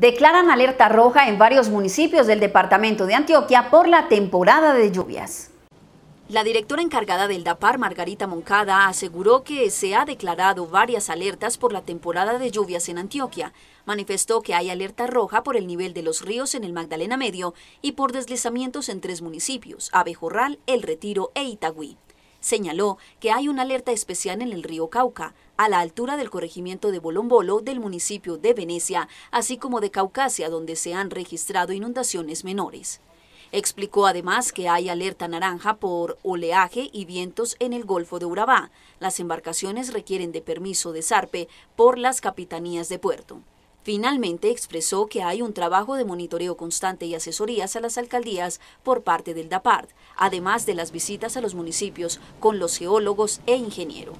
declaran alerta roja en varios municipios del departamento de Antioquia por la temporada de lluvias. La directora encargada del DAPAR, Margarita Moncada, aseguró que se ha declarado varias alertas por la temporada de lluvias en Antioquia. Manifestó que hay alerta roja por el nivel de los ríos en el Magdalena Medio y por deslizamientos en tres municipios, Abejorral, El Retiro e Itagüí señaló que hay una alerta especial en el río Cauca, a la altura del corregimiento de Bolombolo del municipio de Venecia, así como de Caucasia, donde se han registrado inundaciones menores. Explicó además que hay alerta naranja por oleaje y vientos en el Golfo de Urabá. Las embarcaciones requieren de permiso de zarpe por las capitanías de puerto. Finalmente expresó que hay un trabajo de monitoreo constante y asesorías a las alcaldías por parte del DAPART, además de las visitas a los municipios con los geólogos e ingeniero.